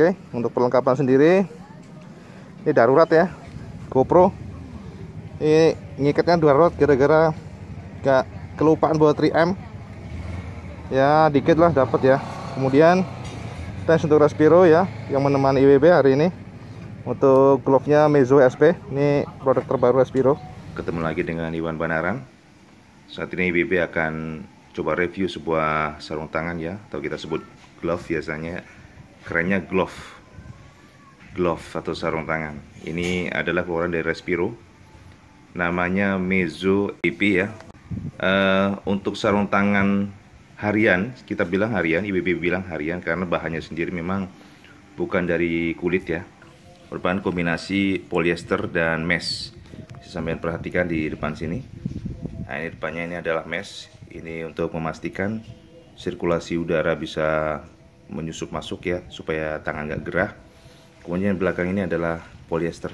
Oke, untuk perlengkapan sendiri ini darurat ya. GoPro ini ngikatnya darurat gara-gara gak kelupaan buat 3M. Ya, dikit lah dapat ya. Kemudian tes untuk Respiro ya yang menemani IWB hari ini. Untuk glove-nya Mezzo SP, ini produk terbaru Respiro. Ketemu lagi dengan Iwan Banaran. Saat ini IWB akan coba review sebuah sarung tangan ya atau kita sebut glove biasanya kerennya glove glove atau sarung tangan ini adalah keluaran dari Respiro namanya Mezzo IP ya uh, untuk sarung tangan harian kita bilang harian IBB bilang harian karena bahannya sendiri memang bukan dari kulit ya merupakan kombinasi polyester dan mesh bisa sambil perhatikan di depan sini nah ini depannya ini adalah mesh ini untuk memastikan sirkulasi udara bisa menyusup masuk ya supaya tangan nggak gerah kemudian yang belakang ini adalah polyester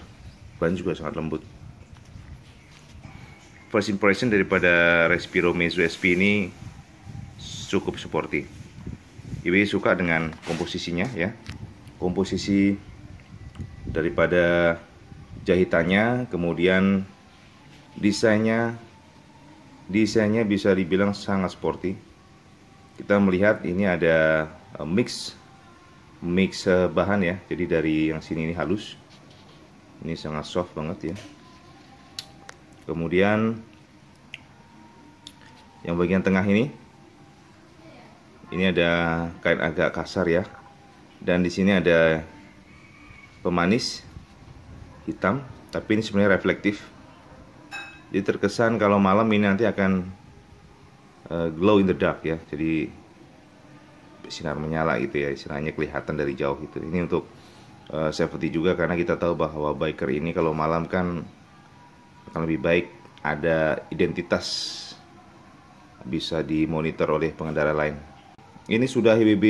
bahan juga sangat lembut first impression daripada Respiro Mezu SP ini cukup sporty Iwi suka dengan komposisinya ya komposisi daripada jahitannya kemudian desainnya desainnya bisa dibilang sangat sporty kita melihat ini ada Eh, mix mix eh, bahan ya jadi dari yang sini ini halus ini sangat soft banget ya kemudian yang bagian tengah ini ini ada kain agak kasar ya dan di sini ada pemanis hitam tapi ini sebenarnya reflektif jadi terkesan kalau malam ini nanti akan uh, glow in the dark ya jadi sinar menyala gitu ya istilahnya kelihatan dari jauh gitu ini untuk uh, safety juga karena kita tahu bahwa biker ini kalau malam kan akan lebih baik ada identitas bisa dimonitor oleh pengendara lain ini sudah HBB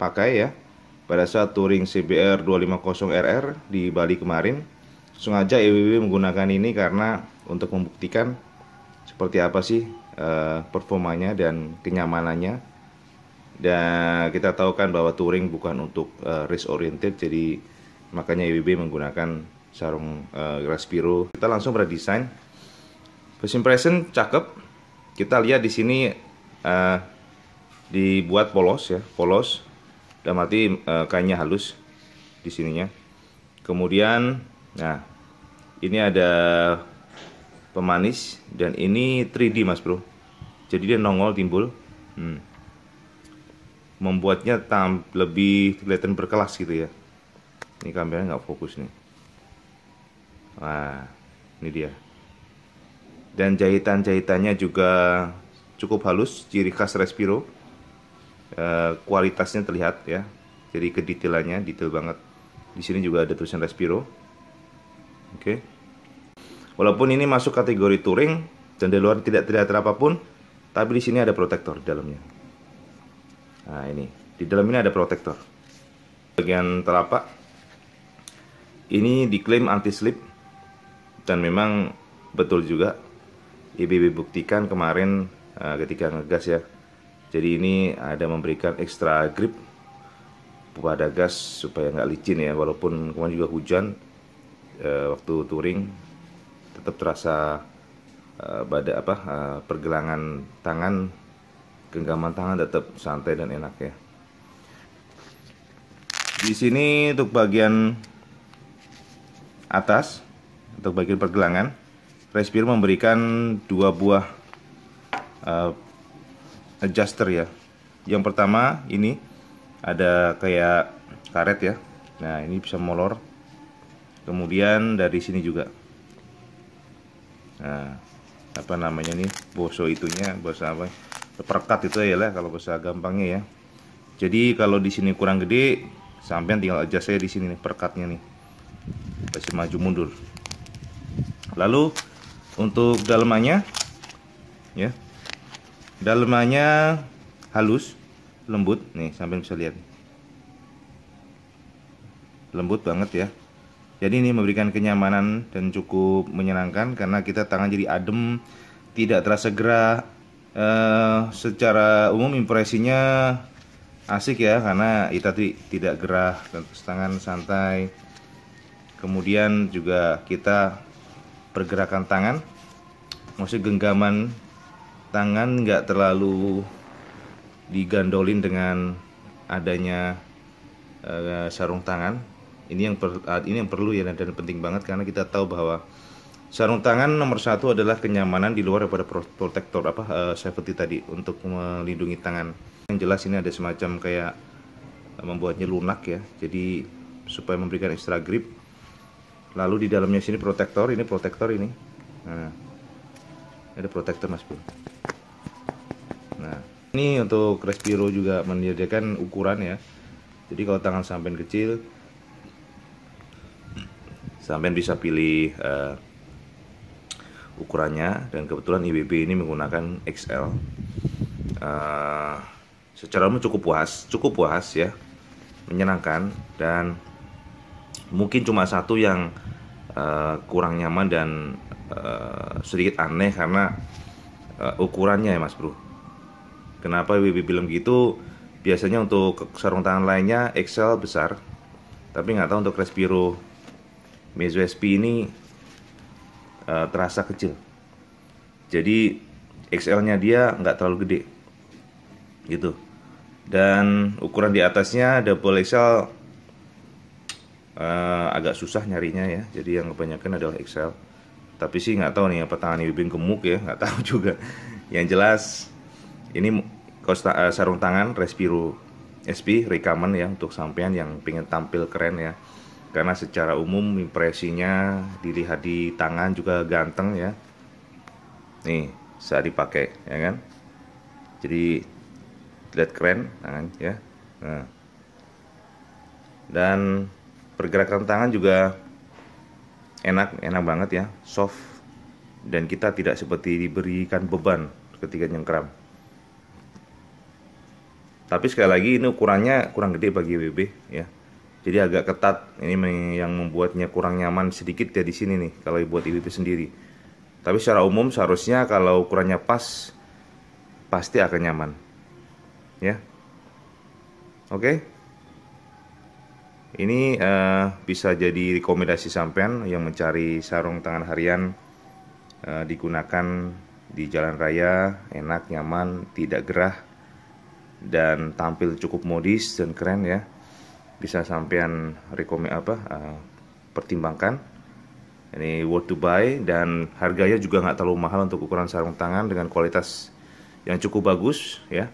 pakai ya pada saat touring CBR 250RR di Bali kemarin sengaja IWB menggunakan ini karena untuk membuktikan seperti apa sih uh, performanya dan kenyamanannya dan ya, kita tahu kan bahwa touring bukan untuk uh, eh, race oriented, jadi makanya IWB menggunakan sarung uh, eh, Graspiro. Kita langsung berdesain. First impression cakep. Kita lihat di sini uh, dibuat polos ya, polos. Dan mati uh, kainnya halus di sininya. Kemudian, nah ini ada pemanis dan ini 3D mas bro. Jadi dia nongol timbul. Hmm membuatnya tam lebih kelihatan berkelas gitu ya ini kameranya nggak fokus nih wah ini dia dan jahitan-jahitannya juga cukup halus ciri khas Respiro e, kualitasnya terlihat ya jadi kedetailannya detail banget di sini juga ada tulisan Respiro oke okay. walaupun ini masuk kategori touring dan di luar tidak terlihat apapun tapi di sini ada protektor di dalamnya Nah ini, di dalam ini ada protektor. Bagian telapak ini diklaim anti slip dan memang betul juga IBB buktikan kemarin uh, ketika ngegas ya. Jadi ini ada memberikan extra grip pada gas supaya nggak licin ya walaupun kemarin juga hujan uh, waktu touring tetap terasa uh, eh, pada apa uh, pergelangan tangan genggaman tangan tetap santai dan enak ya di sini untuk bagian atas untuk bagian pergelangan Respir memberikan dua buah uh, adjuster ya yang pertama ini ada kayak karet ya nah ini bisa molor kemudian dari sini juga nah apa namanya nih boso itunya boso apa perkat itu ya lah kalau bisa gampangnya ya jadi kalau di sini kurang gede sampean tinggal aja saya di sini nih perkatnya nih pasti maju mundur lalu untuk dalemannya ya Dalemannya halus lembut nih sampean bisa lihat lembut banget ya jadi ini memberikan kenyamanan dan cukup menyenangkan karena kita tangan jadi adem tidak terasa gerah Eh, secara umum impresinya asik ya karena itu tadi tidak gerah tangan santai kemudian juga kita pergerakan tangan masih genggaman tangan nggak terlalu digandolin dengan adanya uh, sarung tangan ini yang per, eh, ini yang perlu ya dan penting banget karena kita tahu bahwa sarung tangan nomor satu adalah kenyamanan di luar daripada protektor apa uh, safety tadi untuk melindungi tangan yang jelas ini ada semacam kayak eh, membuatnya lunak ya jadi supaya memberikan extra grip lalu di dalamnya sini protektor ini protektor ini nah, ada protektor mas Bro nah ini untuk Respiro juga menyediakan ukuran ya jadi kalau tangan sampean kecil sampean bisa pilih uh, ukurannya dan kebetulan IBB ini menggunakan XL uh, eh, secara umum cukup puas cukup puas ya menyenangkan dan mungkin cuma satu yang uh, kurang nyaman dan uh, sedikit aneh karena uh, ukurannya ya mas bro kenapa IBB bilang gitu biasanya untuk sarung tangan lainnya XL besar tapi nggak tahu untuk Respiro Mezu SP ini Eh, terasa kecil. Jadi XL-nya dia nggak terlalu gede, gitu. Dan ukuran di atasnya double XL uh, eh, agak susah nyarinya ya. Jadi yang kebanyakan adalah XL. Tapi sih nggak tahu nih apa tangan Ibing gemuk ya, nggak tahu juga. Yang jelas ini eh, sarung tangan Respiro SP rekaman ya untuk sampean yang pengen tampil keren ya karena secara umum impresinya dilihat di tangan juga ganteng ya nih saat dipakai ya kan jadi lihat keren tangan ya nah. dan pergerakan tangan juga enak enak banget ya soft dan kita tidak seperti diberikan beban ketika nyengkram tapi sekali lagi ini ukurannya kurang gede bagi WB ya jadi agak ketat ini yang membuatnya kurang nyaman sedikit ya di sini nih kalau buat itu sendiri tapi secara umum seharusnya kalau ukurannya pas pasti akan nyaman ya oke okay? ini uh, bisa jadi rekomendasi sampean yang mencari sarung tangan harian uh, digunakan di jalan raya enak nyaman tidak gerah dan tampil cukup modis dan keren ya bisa sampean rekomen apa uh, pertimbangkan ini worth to buy dan harganya juga nggak terlalu mahal untuk ukuran sarung tangan dengan kualitas yang cukup bagus ya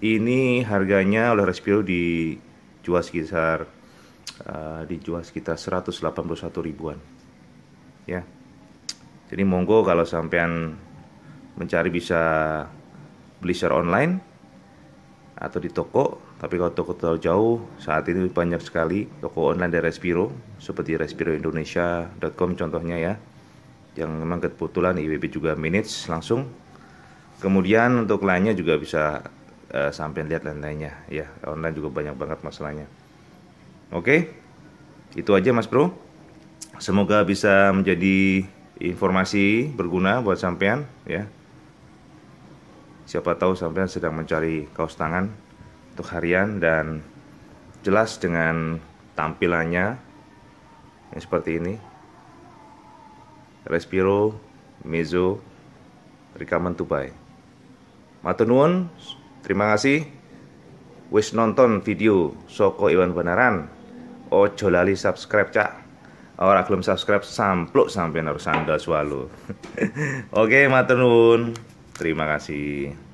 ini harganya oleh Respiro dijual sekitar uh, dijual sekitar 181 ribuan ya jadi monggo kalau sampean mencari bisa beli secara online atau di toko tapi kalau toko terlalu jauh, saat ini banyak sekali toko online dari Respiro, seperti respiroindonesia.com contohnya ya, yang memang kebetulan IWB juga minutes langsung. Kemudian untuk lainnya juga bisa uh, sampai lihat lain-lainnya ya, online juga banyak banget masalahnya. Oke, itu aja Mas Bro. Semoga bisa menjadi informasi berguna buat sampean ya. Siapa tahu sampean sedang mencari kaos tangan untuk harian dan jelas dengan tampilannya yang seperti ini. Respiro Mezzo rekaman Tupai. Matunun, terima kasih. Wis nonton video Soko Iwan Beneran. Ojo lali subscribe cak. orang belum subscribe sampluk sampai harus sandal sualu. Oke, matunun. Terima kasih.